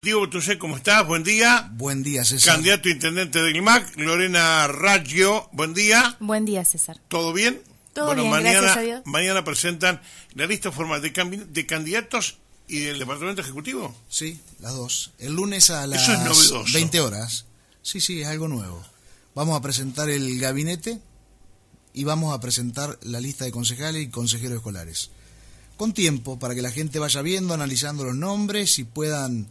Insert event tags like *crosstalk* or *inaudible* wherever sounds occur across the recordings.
Diego sé ¿cómo estás? Buen día. Buen día, César. Candidato intendente del IMAC, Lorena Raggio, buen día. Buen día, César. ¿Todo bien? Todo bueno, bien, mañana, Mañana presentan la lista formal de, de candidatos y del Departamento Ejecutivo. Sí, las dos. El lunes a las 20 horas. Sí, sí, es algo nuevo. Vamos a presentar el gabinete y vamos a presentar la lista de concejales y consejeros escolares. Con tiempo, para que la gente vaya viendo, analizando los nombres y puedan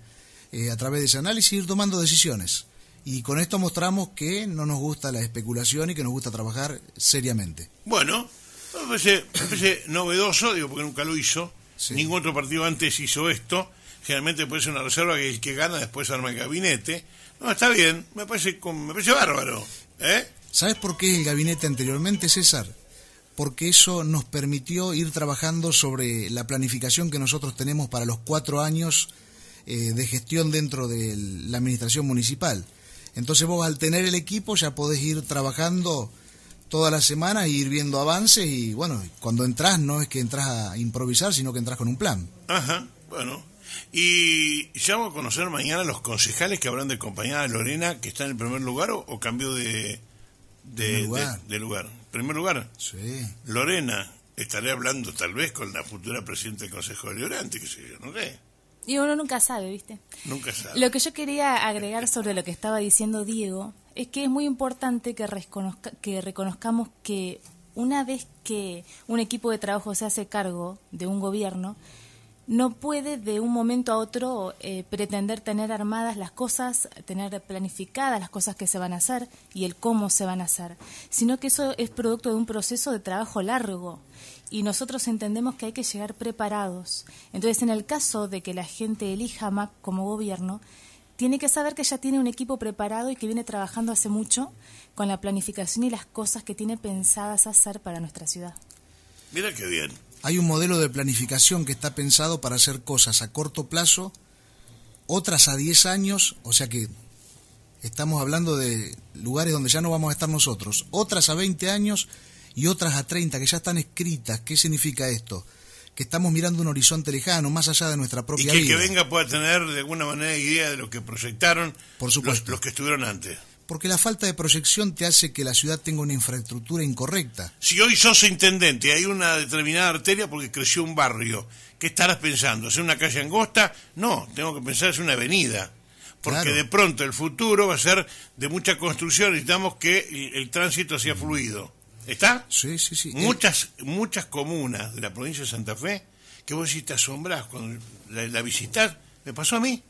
eh, a través de ese análisis ir tomando decisiones. Y con esto mostramos que no nos gusta la especulación y que nos gusta trabajar seriamente. Bueno, me parece, novedoso, digo, porque nunca lo hizo. Ningún otro partido antes hizo esto. Generalmente puede ser una reserva que el que gana después arma el gabinete. No, está bien, me parece, me parece bárbaro. ¿eh? ¿Sabes por qué el gabinete anteriormente, César? Porque eso nos permitió ir trabajando sobre la planificación que nosotros tenemos para los cuatro años eh, de gestión dentro de la administración municipal. Entonces vos al tener el equipo ya podés ir trabajando toda la semana e ir viendo avances y bueno, cuando entras no es que entras a improvisar, sino que entras con un plan. Ajá, bueno. Y ya vamos a conocer mañana los concejales que habrán de acompañar a Lorena, que está en el primer lugar o, cambio de, de lugar. Primer lugar. Sí. Lorena, estaré hablando tal vez con la futura presidenta del Consejo de Liberante que sé yo, no sé. Y uno nunca sabe, ¿viste? Nunca sabe. Lo que yo quería agregar sobre lo que estaba diciendo Diego es que es muy importante que, que reconozcamos que una vez que un equipo de trabajo se hace cargo de un gobierno, no puede de un momento a otro eh, pretender tener armadas las cosas, tener planificadas las cosas que se van a hacer y el cómo se van a hacer, sino que eso es producto de un proceso de trabajo largo y nosotros entendemos que hay que llegar preparados. Entonces, en el caso de que la gente elija MAC como gobierno, tiene que saber que ya tiene un equipo preparado y que viene trabajando hace mucho con la planificación y las cosas que tiene pensadas hacer para nuestra ciudad. Mira qué bien. Hay un modelo de planificación que está pensado para hacer cosas a corto plazo, otras a 10 años, o sea que estamos hablando de lugares donde ya no vamos a estar nosotros, otras a 20 años y otras a 30 que ya están escritas. ¿Qué significa esto? Que estamos mirando un horizonte lejano, más allá de nuestra propia vida. Y que venga pueda tener de alguna manera idea de lo que proyectaron Por supuesto. los que estuvieron antes porque la falta de proyección te hace que la ciudad tenga una infraestructura incorrecta. Si hoy sos intendente, y hay una determinada arteria porque creció un barrio, ¿qué estarás pensando? ¿Hacer una calle angosta? No, tengo que pensar es una avenida. Porque de pronto el futuro va a ser de mucha construcción, necesitamos que el, tránsito sea mm. fluido. ¿Está? Sí, sí, sí. Muchas, muchas comunas de la provincia de Santa Fe que vos sí te asombrás cuando la, la visitas, me pasó a mí.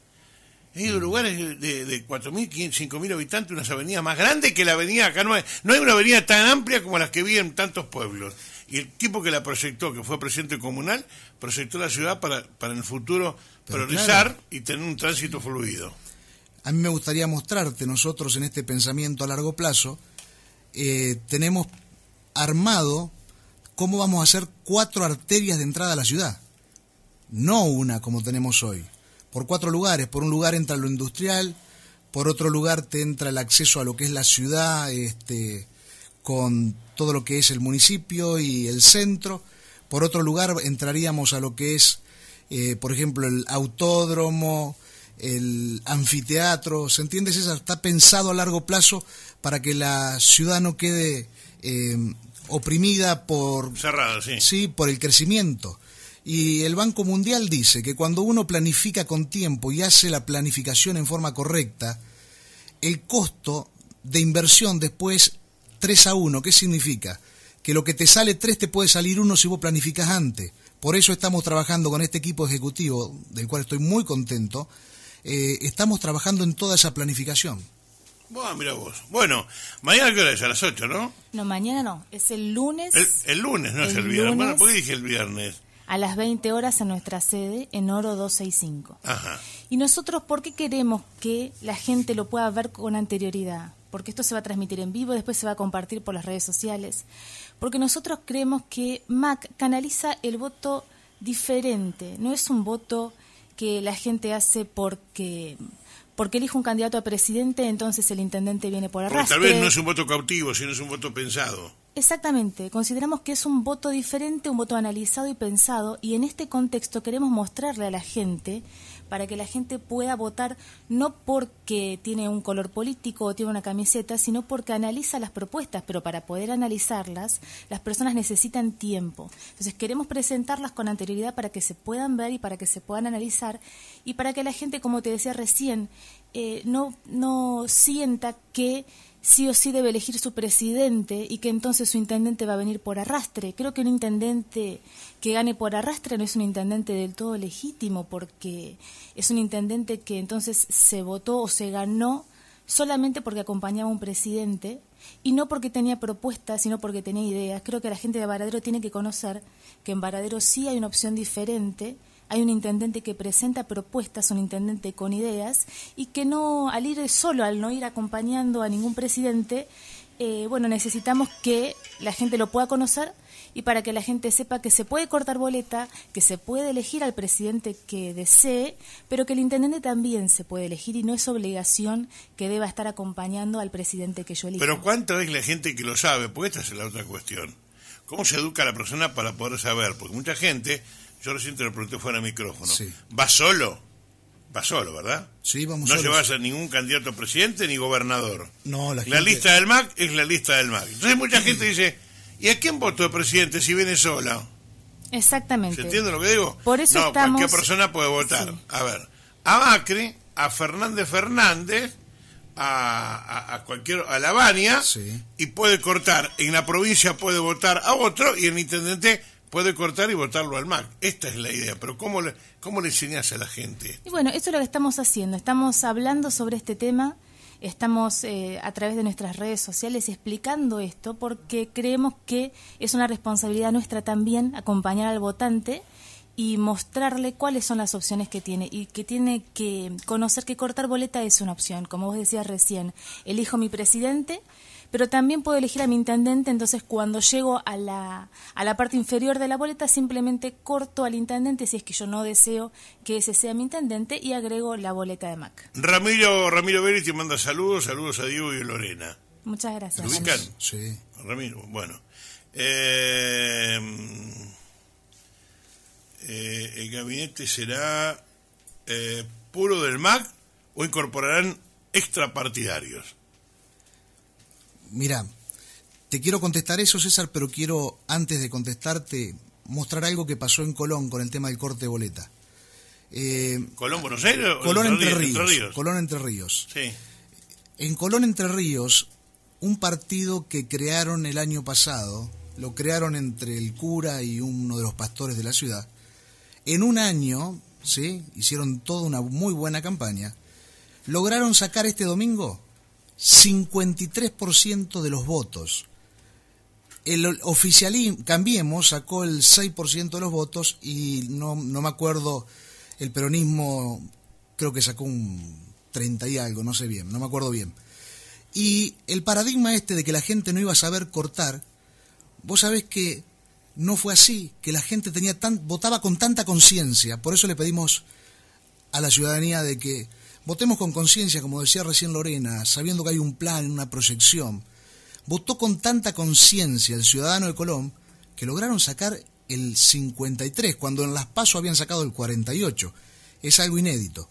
Hay lugares de, de 4.000, 5.000 habitantes, unas avenidas más grandes que la avenida acá. No hay, no hay una avenida tan amplia como las que vi tantos pueblos. Y el tipo que la proyectó, que fue presidente comunal, proyectó la ciudad para, para en el futuro priorizar y tener un tránsito fluido. A mí me gustaría mostrarte, nosotros en este pensamiento a largo plazo, eh, tenemos armado cómo vamos a hacer cuatro arterias de entrada a la ciudad, no una como tenemos hoy por cuatro lugares. Por un lugar entra lo industrial, por otro lugar te entra el acceso a lo que es la ciudad, este, con todo lo que es el municipio y el centro. Por otro lugar entraríamos a lo que es, eh, por ejemplo, el autódromo, el anfiteatro, ¿se entiende? eso Está pensado a largo plazo para que la ciudad no quede eh, oprimida por, Cerrado, sí. Sí, por el crecimiento. Y el Banco Mundial dice que cuando uno planifica con tiempo y hace la planificación en forma correcta, el costo de inversión después 3 a 1. ¿Qué significa? Que lo que te sale 3 te puede salir 1 si vos planificas antes. Por eso estamos trabajando con este equipo ejecutivo, del cual estoy muy contento. Eh, estamos trabajando en toda esa planificación. Bueno, mira vos. Bueno, mañana qué hora es? A las 8, ¿no? No, mañana no. Es el lunes. El, lunes, no es el viernes. dije el viernes? a las 20 horas en nuestra sede en Oro 265. cinco Y nosotros, ¿por qué queremos que la gente lo pueda ver con anterioridad? Porque esto se va a transmitir en vivo, después se va a compartir por las redes sociales. Porque nosotros creemos que MAC canaliza el voto diferente, no es un voto que la gente hace porque porque elijo un candidato a presidente, entonces el intendente viene por arrastre. tal vez no es un voto cautivo, sino es un voto pensado. Exactamente, consideramos que es un voto diferente, un voto analizado y pensado, y en este contexto queremos mostrarle a la gente para que la gente pueda votar no porque tiene un color político o tiene una camiseta, sino porque analiza las propuestas, pero para poder analizarlas las personas necesitan tiempo. Entonces queremos presentarlas con anterioridad para que se puedan ver y para que se puedan analizar y para que la gente, como te decía recién, eh, no, no sienta que sí o sí debe elegir su presidente y que entonces su intendente va a venir por arrastre. Creo que un intendente que gane por arrastre no es un intendente del todo legítimo porque es un intendente que entonces se votó o se ganó solamente porque acompañaba a un presidente y no porque tenía propuestas, sino porque tenía ideas. Creo que la gente de Varadero tiene que conocer que en Varadero sí hay una opción diferente hay un intendente que presenta propuestas, un intendente con ideas y que no, al ir solo, al no ir acompañando a ningún presidente, eh, bueno, necesitamos que la gente lo pueda conocer y para que la gente sepa que se puede cortar boleta, que se puede elegir al presidente que desee, pero que el intendente también se puede elegir y no es obligación que deba estar acompañando al presidente que yo elijo. Pero ¿cuánto es la gente que lo sabe? Pues esta es la otra cuestión. ¿Cómo se educa a la persona para poder saber? Porque mucha gente yo recién te lo pregunté fuera de micrófono. ¿Va solo? Va solo, ¿verdad? Sí, vamos No llevas a ningún candidato presidente ni gobernador. No, la, lista del MAC es la lista del MAC. Entonces mucha gente dice, ¿y a quién voto de presidente si viene sola? Exactamente. ¿Se entiende lo que digo? Por eso no, cualquier persona puede votar. A ver, a Macri, a Fernández Fernández, a, cualquier a la y puede cortar en la provincia puede votar a otro y el intendente puede cortar y votarlo al Mac. Esta es la idea, pero ¿cómo le, cómo le enseñás a la gente? Y bueno, eso es lo que estamos haciendo. Estamos hablando sobre este tema, estamos eh, a través de nuestras redes sociales explicando esto porque creemos que es una responsabilidad nuestra también acompañar al votante y mostrarle cuáles son las opciones que tiene y que tiene que conocer que cortar boleta es una opción, como vos decías recién, elijo mi presidente, pero también puedo elegir a mi intendente, entonces cuando llego a la, a la parte inferior de la boleta simplemente corto al intendente si es que yo no deseo que ese sea mi intendente y agrego la boleta de MAC. Ramiro, Ramiro te manda saludos, saludos a Diego y a Lorena. Muchas gracias. Sí. Ramiro, bueno. Eh, eh, el gabinete será eh, puro del MAC o incorporarán extrapartidarios mira, te quiero contestar eso, César, pero quiero, antes de contestarte, mostrar algo que pasó en Colón con el tema del corte de boleta. Eh, ¿Colón, Buenos Aires? Colón, Entre, Ríos, Colón, Entre Ríos. Sí. En Colón, Entre Ríos, un partido que crearon el año pasado, lo crearon entre el cura y uno de los pastores de la ciudad, en un año, ¿sí? hicieron toda una muy buena campaña, lograron sacar este domingo 53% de los votos. El oficialismo, Cambiemos, sacó el 6% de los votos y no, no me acuerdo, el peronismo creo que sacó un 30 y algo, no sé bien, no me acuerdo bien. Y el paradigma este de que la gente no iba a saber cortar, vos sabés que no fue así, que la gente tenía tan, votaba con tanta conciencia, por eso le pedimos a la ciudadanía de que Votemos con conciencia, como decía recién Lorena, sabiendo que hay un plan, una proyección. Votó con tanta conciencia el ciudadano de Colón que lograron sacar el 53, cuando en las pasos habían sacado el 48. Es algo inédito.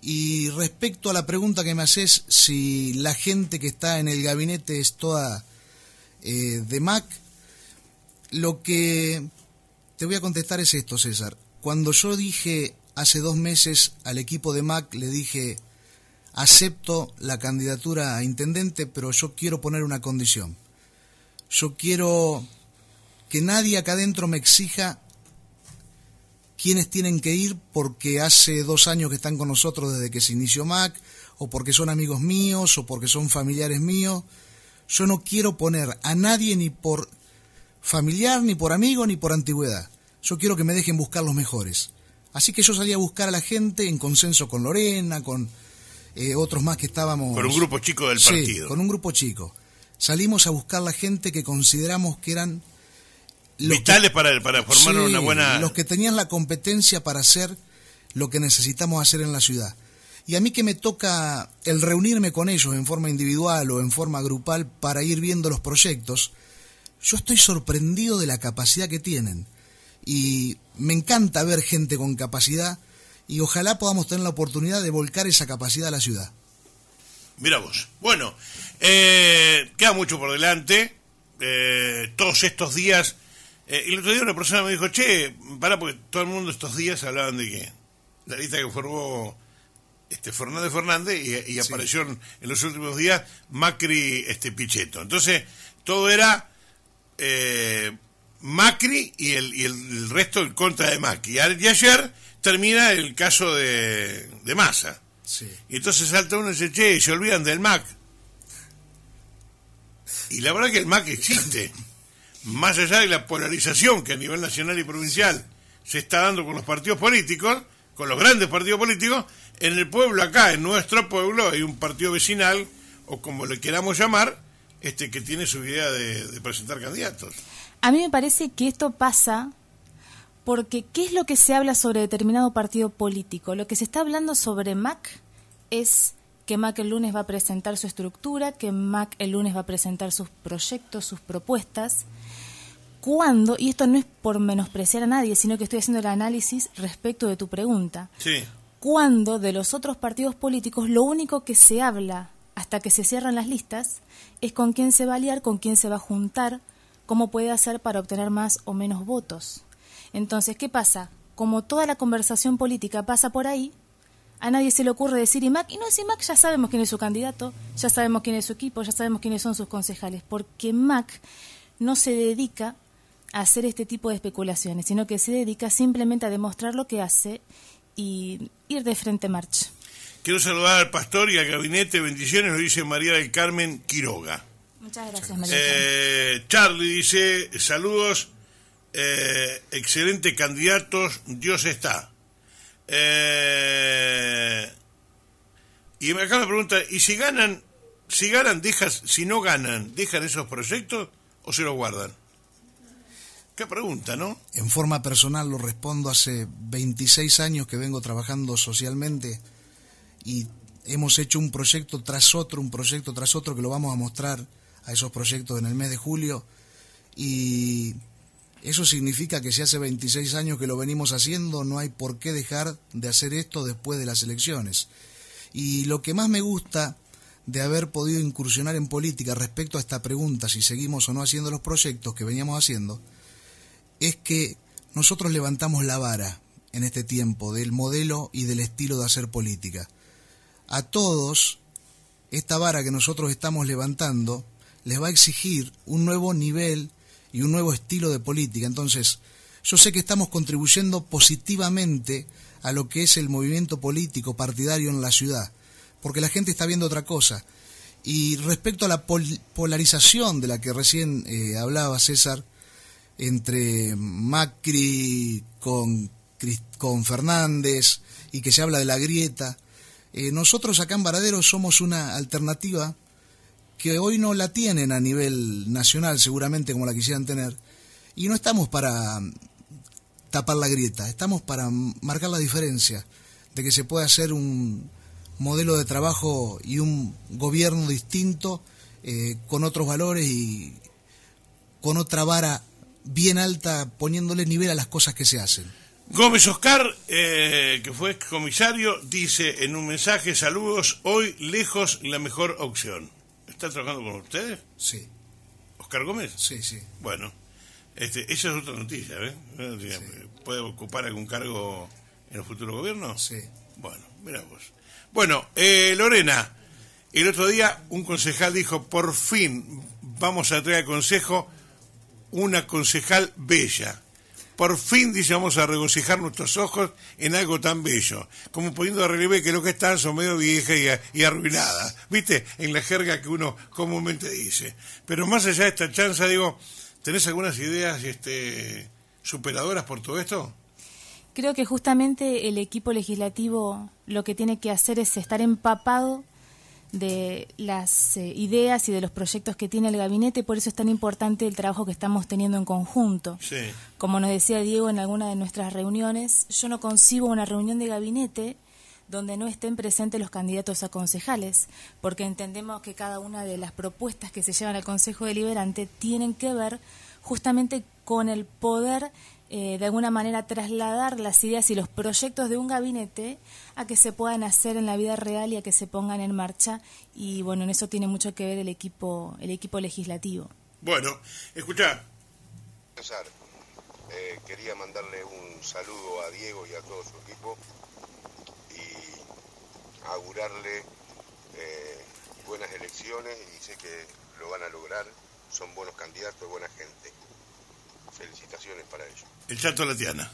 Y respecto a la pregunta que me haces, si la gente que está en el gabinete es toda eh, de Mac, lo que te voy a contestar es esto, César. Cuando yo dije Hace dos meses al equipo de MAC le dije, acepto la candidatura a intendente, pero yo quiero poner una condición. Yo quiero que nadie acá adentro me exija quiénes tienen que ir porque hace dos años que están con nosotros desde que se inició MAC, o porque son amigos míos, o porque son familiares míos. Yo no quiero poner a nadie ni por familiar, ni por amigo, ni por antigüedad. Yo quiero que me dejen buscar los mejores. Así que yo salí a buscar a la gente en consenso con Lorena, con eh, otros más que estábamos... Con un grupo chico del partido. Sí, con un grupo chico. Salimos a buscar la gente que consideramos que eran... Vitales para, para formar una buena... Los que tenían la competencia para hacer lo que necesitamos hacer en la ciudad. Y a mí que me toca el reunirme con ellos en forma individual o en forma grupal para ir viendo los proyectos, yo estoy sorprendido de la capacidad que tienen y me encanta ver gente con capacidad y ojalá podamos tener la oportunidad de volcar esa capacidad a la ciudad. Mira vos. Bueno, eh, queda mucho por delante. Eh, todos estos días. Eh, y el otro día una persona me dijo, che, para porque todo el mundo estos días hablaban de que la lista que formó este Fernández Fernández y, apareció en los últimos días Macri este Pichetto. Entonces, todo era Macri y el, y el, resto en contra de Macri. Y ayer termina el caso de, de Massa. Y entonces salta uno y dice, che, se olvidan del Mac. Y la verdad que el Mac existe, más allá de la polarización que a nivel nacional y provincial se está dando con los partidos políticos, con los grandes partidos políticos, en el pueblo acá, en nuestro pueblo, hay un partido vecinal, o como le queramos llamar, este que tiene su idea de presentar candidatos. A mí me parece que esto pasa porque ¿qué es lo que se habla sobre determinado partido político? Lo que se está hablando sobre Mac es que Mac el lunes va a presentar su estructura, que Mac el lunes va a presentar sus proyectos, sus propuestas. ¿Cuándo, y esto no es por menospreciar a nadie, sino que estoy haciendo el análisis respecto de tu pregunta, sí. cuando de los otros partidos políticos lo único que se habla hasta que se cierran las listas es con quién se va a liar, con quién se va a juntar, cómo puede hacer para obtener más o menos votos. Entonces, ¿qué pasa? Como toda la conversación política pasa por ahí, a nadie se le ocurre decir "Y Mac". y no es Mac ya sabemos quién es su candidato, ya sabemos quién es su equipo, ya sabemos quiénes son sus concejales, porque MAC no se dedica a hacer este tipo de especulaciones, sino que se dedica simplemente a demostrar lo que hace y ir de frente a marcha. Quiero saludar al pastor y al gabinete, bendiciones, lo dice María del Carmen Quiroga. Muchas gracias, María. Eh, Charlie dice, saludos, eh, excelentes candidatos, Dios está. Eh, y me acaba de preguntar, ¿y si ganan, si ganan, dejas, si no ganan, dejan esos proyectos o se los guardan? Qué pregunta, ¿no? En forma personal lo respondo hace 26 años que vengo trabajando socialmente y hemos hecho un proyecto tras otro, un proyecto tras otro que lo vamos a mostrar a esos proyectos en el mes de julio y eso significa que si hace 26 años que lo venimos haciendo, no hay por qué dejar de hacer esto después de las elecciones. Y lo que más me gusta de haber podido incursionar en política respecto a esta pregunta, si seguimos o no haciendo los proyectos que veníamos haciendo, es que nosotros levantamos la vara en este tiempo del modelo y del estilo de hacer política. A todos, esta vara que nosotros estamos levantando les va a exigir un nuevo nivel y un nuevo estilo de política. Entonces, yo sé que estamos contribuyendo positivamente a lo que es el movimiento político partidario en la ciudad, porque la gente está viendo otra cosa. Y respecto a la polarización de la que recién eh, hablaba César, entre Macri con, con, Fernández y que se habla de la grieta, eh, nosotros acá en Varadero somos una alternativa que hoy no la tienen a nivel nacional seguramente como la quisieran tener. Y no estamos para tapar la grieta, estamos para marcar la diferencia de que se puede hacer un modelo de trabajo y un gobierno distinto eh, con otros valores y con otra vara bien alta poniéndole nivel a las cosas que se hacen. Gómez Oscar, eh, que fue comisario, dice en un mensaje, saludos, hoy lejos la mejor opción. ¿Está trabajando con ustedes? Sí. ¿Oscar Gómez? Sí, sí. Bueno, este, esa es otra noticia, ¿eh? ¿Puede ocupar algún cargo en el futuro gobierno? Sí. Bueno, mira vos. Bueno, eh, Lorena, el otro día un concejal dijo, por fin vamos a traer al consejo una concejal bella. Por fin, dice, vamos a regocijar nuestros ojos en algo tan bello, como poniendo a relieve que lo que están son medio vieja y, arruinada. arruinadas, ¿viste? En la jerga que uno comúnmente dice. Pero más allá de esta chanza, digo, ¿tenés algunas ideas este, superadoras por todo esto? Creo que justamente el equipo legislativo lo que tiene que hacer es estar empapado de las eh, ideas y de los proyectos que tiene el gabinete, por eso es tan importante el trabajo que estamos teniendo en conjunto. Como nos decía Diego en alguna de nuestras reuniones, yo no concibo una reunión de gabinete donde no estén presentes los candidatos a concejales, porque entendemos que cada una de las propuestas que se llevan al Consejo Deliberante tienen que ver justamente con el poder eh, de alguna manera trasladar las ideas y los proyectos de un gabinete a que se puedan hacer en la vida real y a que se pongan en marcha. Y bueno, en eso tiene mucho que ver el equipo, el equipo legislativo. Bueno, escuchar eh, quería mandarle un saludo a Diego y a todo su equipo y augurarle eh, buenas elecciones y sé que lo van a lograr, son buenos candidatos, buena gente. Felicitaciones para ellos. El Chato Latiana.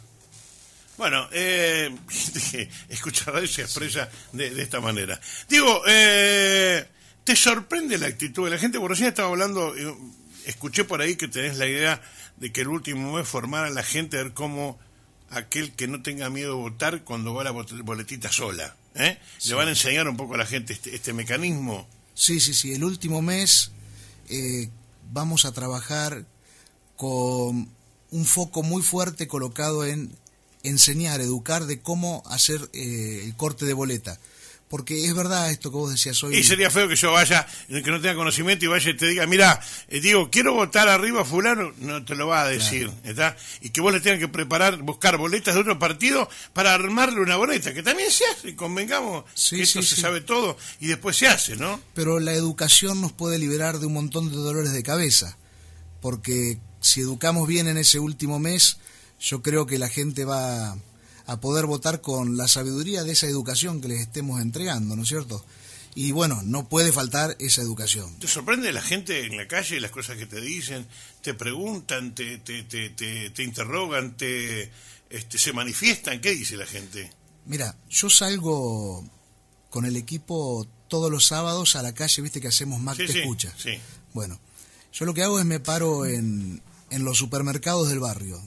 Bueno, eh, *laughs* escuchaba y se expresa de, esta manera. Digo, eh, ¿te sorprende la actitud de la gente? Por recién estaba hablando, eh, escuché por ahí que tenés la idea de que el último mes formar a la gente a ver cómo aquel que no tenga miedo de votar cuando va la boletita sola. ¿eh? Le van a enseñar un poco a la gente este, este mecanismo. Sí, sí, sí. El último mes vamos a trabajar con un foco muy fuerte colocado en enseñar, educar de cómo hacer eh, el corte de boleta. Porque es verdad esto que vos decías hoy. Y sería feo que yo vaya, que no tenga conocimiento y vaya y te diga, mira, eh, digo, quiero votar arriba fulano, no te lo va a decir, Y que vos le tengas que preparar, buscar boletas de otro partido para armarle una boleta, que también se hace, convengamos, que esto se sabe todo y después se hace, ¿no? Pero la educación nos puede liberar de un montón de dolores de cabeza porque si educamos bien en ese último mes, yo creo que la gente va a poder votar con la sabiduría de esa educación que les estemos entregando, ¿no es cierto? Y bueno, no puede faltar esa educación. ¿Te sorprende la gente en la calle, las cosas que te dicen? ¿Te preguntan, te, te, te, te interrogan, te, este, se manifiestan? ¿Qué dice la gente? Mira, yo salgo con el equipo todos los sábados a la calle, viste que hacemos más Te Escucha. Sí. Bueno, yo lo que hago es me paro en, en los supermercados del barrio.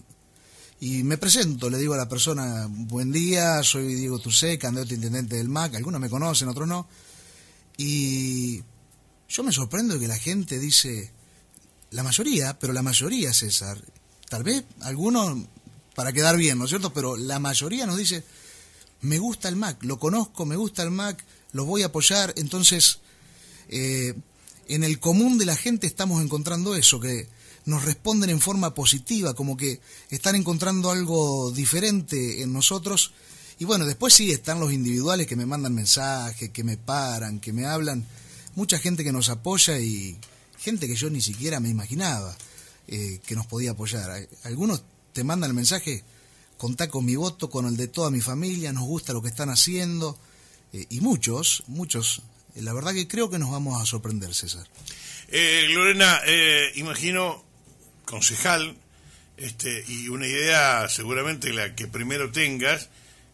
Y me presento, le digo a la persona, buen día, soy Diego Tusé, candidato intendente del MAC, algunos me conocen, otros no. Y yo me sorprendo de que la gente dice, la mayoría, pero la mayoría, César, tal vez algunos para quedar bien, ¿no es cierto? Pero la mayoría nos dice, me gusta el MAC, lo conozco, me gusta el MAC, lo voy a apoyar, entonces... Eh, en el común de la gente estamos encontrando eso, que nos responden en forma positiva, como que están encontrando algo diferente en nosotros. Y bueno, después sí están los individuales que me mandan mensajes, que me paran, que me hablan. Mucha gente que nos apoya y gente que yo ni siquiera me imaginaba eh, que nos podía apoyar. Algunos te mandan el mensaje, contá con mi voto, con el de toda mi familia, nos gusta lo que están haciendo. Eh, y muchos, muchos la verdad que creo que nos vamos a sorprender, César. Eh, Lorena, eh, imagino, concejal, este, y una idea seguramente la que primero tengas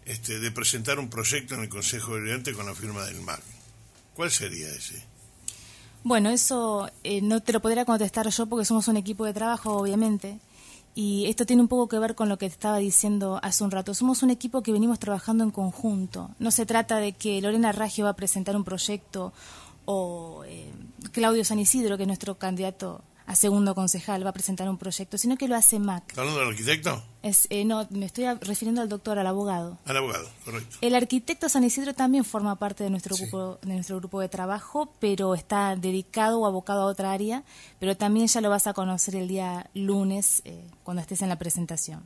este, de presentar un proyecto en el Consejo Oriente con la firma del mar. ¿Cuál sería ese? Bueno, eso eh, no te lo podría contestar yo porque somos un equipo de trabajo, obviamente. Y esto tiene un poco que ver con lo que te estaba diciendo hace un rato. Somos un equipo que venimos trabajando en conjunto. No se trata de que Lorena Raggio va a presentar un proyecto o eh, Claudio San Isidro, que es nuestro candidato a segundo concejal, va a presentar un proyecto, sino que lo hace MAC. arquitecto? Eh, no, me estoy refiriendo al doctor, al abogado. Al abogado, correcto. El arquitecto San Isidro también forma parte de nuestro, grupo, de nuestro grupo de trabajo, pero está dedicado o abocado a otra área, pero también ya lo vas a conocer el día lunes eh, cuando estés en la presentación.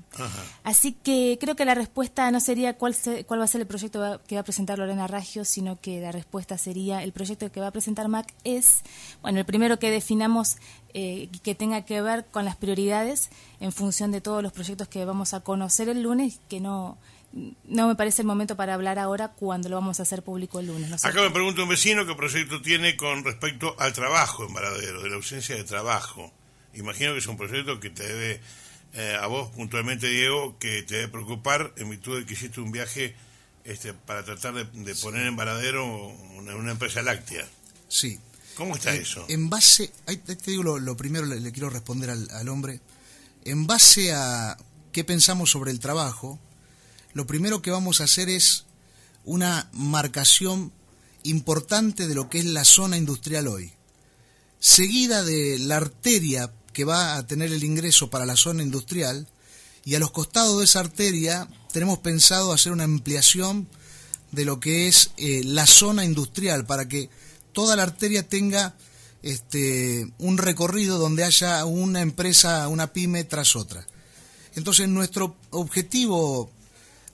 Así que creo que la respuesta no sería cuál, cuál va a ser el proyecto que va a presentar Lorena Raggio, sino que la respuesta sería el proyecto que va a presentar MAC es, bueno, el primero que definamos eh, que tenga que ver con las prioridades en función de todos los proyectos que vamos a conocer el lunes, que no, no me parece el momento para hablar ahora cuando lo vamos a hacer público el lunes. Acá me pregunta un vecino qué proyecto tiene con respecto al trabajo en Varadero, de la ausencia de trabajo. Imagino que es un proyecto que te debe, eh, a vos puntualmente, Diego, que te debe preocupar en virtud de que hiciste un viaje este, para tratar de, poner en Varadero una, empresa láctea. Sí. ¿Cómo está eso? En base, ahí te digo lo, primero, le, quiero responder al hombre en base a qué pensamos sobre el trabajo, lo primero que vamos a hacer es una marcación importante de lo que es la zona industrial hoy, seguida de la arteria que va a tener el ingreso para la zona industrial, y a los costados de esa arteria tenemos pensado hacer una ampliación de lo que es eh, la zona industrial para que toda la arteria tenga este, un recorrido donde haya una empresa, una pyme tras otra. Entonces nuestro objetivo,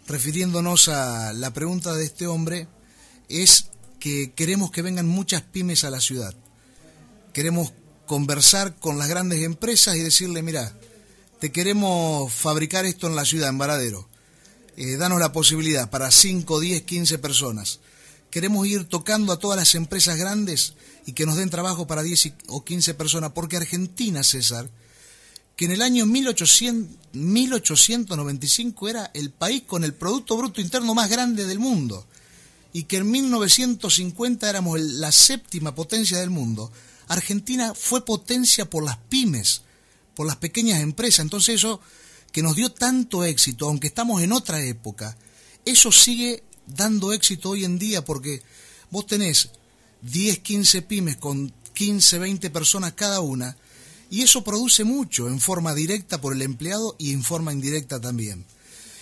refiriéndonos a la pregunta de este hombre, es que queremos que vengan muchas pymes a la ciudad. Queremos conversar con las grandes empresas y decirle, mira, te queremos fabricar esto en la ciudad, en Varadero. Eh, danos la posibilidad para 5, 10, 15 personas. Queremos ir tocando a todas las empresas grandes y que nos den trabajo para 10 o 15 personas, porque Argentina, César, que en el año 1800, 1895 era el país con el Producto Bruto Interno más grande del mundo y que en 1950 éramos la séptima potencia del mundo, Argentina fue potencia por las pymes, por las pequeñas empresas. Entonces eso que nos dio tanto éxito, aunque estamos en otra época, eso sigue dando éxito hoy en día porque vos tenés 10, 15 pymes con 15, 20 personas cada una, y eso produce mucho en forma directa por el empleado y en forma indirecta también.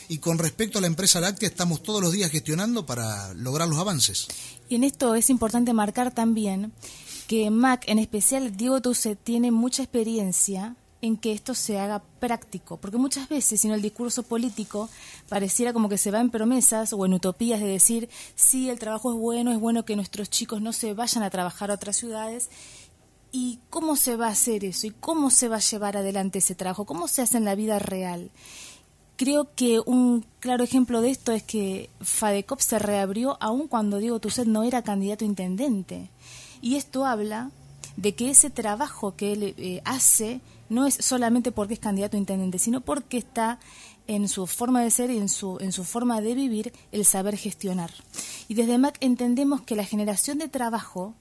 Y con respecto a la empresa láctea, estamos todos los días gestionando para lograr los avances. Y en esto es importante marcar también que Mac, en especial Diego Tuce, tiene mucha experiencia en que esto se haga práctico, porque muchas veces, si no el discurso político pareciera como que se va en promesas o en utopías de decir, sí, el trabajo es bueno, es bueno que nuestros chicos no se vayan a trabajar a otras ciudades, ¿Y cómo se va a hacer eso? ¿Y cómo se va a llevar adelante ese trabajo? ¿Cómo se hace en la vida real? Creo que un claro ejemplo de esto es que FADECOP se reabrió aún cuando Diego Tuset no era candidato a intendente. Y esto habla de que ese trabajo que él eh, hace no es solamente porque es candidato a intendente, sino porque está en su forma de ser y en su, en su forma de vivir el saber gestionar. Y desde MAC entendemos que la generación de trabajo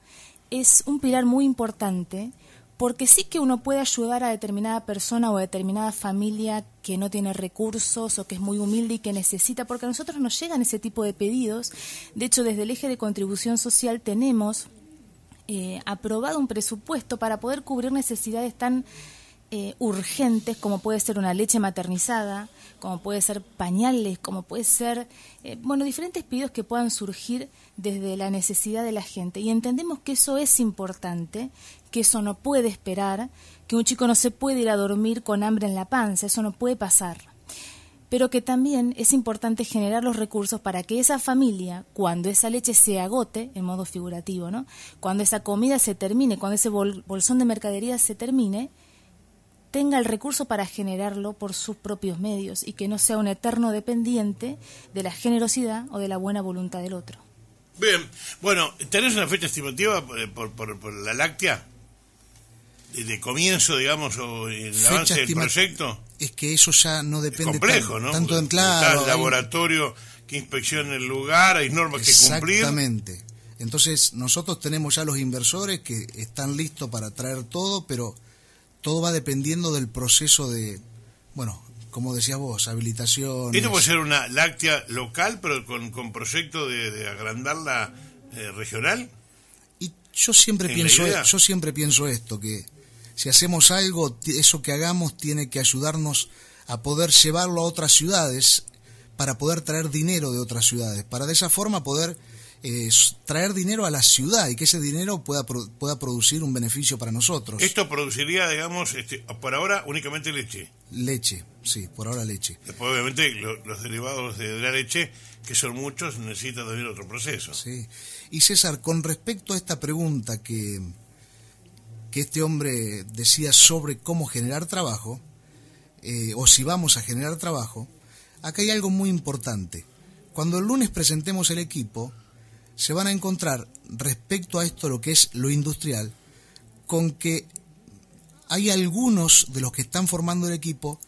es un pilar muy importante porque sí que uno puede ayudar a determinada persona o a determinada familia que no tiene recursos o que es muy humilde y que necesita, porque a nosotros nos llegan ese tipo de pedidos. De hecho, desde el eje de contribución social tenemos eh, aprobado un presupuesto para poder cubrir necesidades tan eh, urgentes, como puede ser una leche maternizada, como puede ser pañales, como puede ser, eh, bueno, diferentes pedidos que puedan surgir desde la necesidad de la gente. Y entendemos que eso es importante, que eso no puede esperar, que un chico no se puede ir a dormir con hambre en la panza, eso no puede pasar. Pero que también es importante generar los recursos para que esa familia, cuando esa leche se agote, en modo figurativo, ¿no? Cuando esa comida se termine, cuando ese bolsón de mercadería se termine, tenga el recurso para generarlo por sus propios medios y que no sea un eterno dependiente de la generosidad o de la buena voluntad del otro. Bien, bueno, ¿tenés una fecha estimativa eh, por, la láctea? ¿Desde comienzo, digamos, o el avance del proyecto? Es que eso ya no depende es complejo, ¿no? tanto en laboratorio que inspecciona el lugar, hay normas que cumplir. Exactamente. Entonces, nosotros tenemos ya los inversores que están listos para traer todo, pero todo va dependiendo del proceso de, bueno, como decías vos, habilitación. Esto puede ser una láctea local, pero con, con proyecto de, agrandarla eh, regional. Y yo siempre pienso, yo siempre pienso esto que si hacemos algo, eso que hagamos tiene que ayudarnos a poder llevarlo a otras ciudades para poder traer dinero de otras ciudades, para de esa forma poder traer dinero a la ciudad y que ese dinero pueda, pueda producir un beneficio para nosotros. Esto produciría, digamos, este, por ahora únicamente leche. Leche, sí, por ahora leche. Después, obviamente, los derivados de la leche, que son muchos, necesitan también otro proceso. Sí. Y César, con respecto a esta pregunta que, que este hombre decía sobre cómo generar trabajo, eh, o si vamos a generar trabajo, acá hay algo muy importante. Cuando el lunes presentemos el equipo, se van a encontrar respecto a esto lo que es lo industrial, con que hay algunos de los que están formando el equipo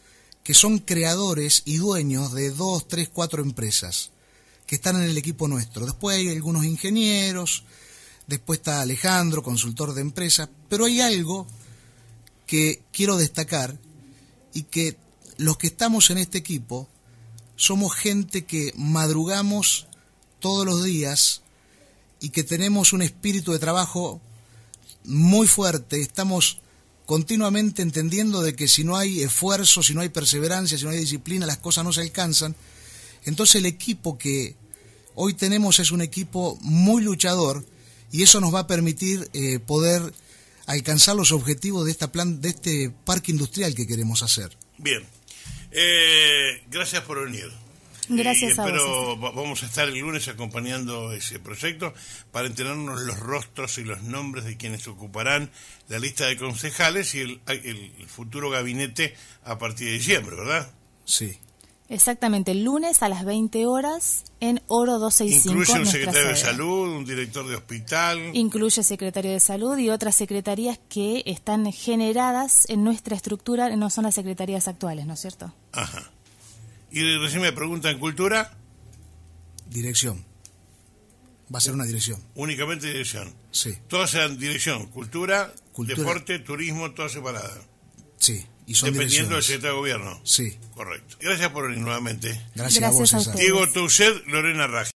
que son creadores y dueños de dos, tres, cuatro empresas que están en el equipo nuestro. Después hay algunos ingenieros, después está Alejandro, consultor de empresas, pero hay algo que quiero destacar y que los que estamos en este equipo somos gente que madrugamos todos los días y que tenemos un espíritu de trabajo muy fuerte, estamos continuamente entendiendo de que si no hay esfuerzo, si no hay perseverancia, si no hay disciplina, las cosas no se alcanzan. Entonces el equipo que hoy tenemos es un equipo muy luchador y eso nos va a permitir eh, poder alcanzar los objetivos de, esta plan, de este parque industrial que queremos hacer. Bien, eh, gracias por venir. Gracias a eh, a Pero vamos a estar el lunes acompañando ese proyecto para enterarnos los rostros y los nombres de quienes ocuparán la lista de concejales y el, futuro gabinete a partir de diciembre, ¿verdad? Sí. Exactamente, el lunes a las 20 horas en Oro 265. Incluye un secretario de salud, un director de hospital. Incluye secretario de salud y otras secretarías que están generadas en nuestra estructura, no son las secretarías actuales, ¿no es cierto? Ajá. Y recién me preguntan, ¿cultura? Dirección. Va a ser una dirección. Únicamente dirección. Sí. Todas sean dirección, cultura, deporte, turismo, todas separadas. Sí. Y son Dependiendo del secretario de gobierno. Sí. Correcto. Gracias por venir nuevamente. Gracias, a vos, Diego Toucet, Lorena Raj.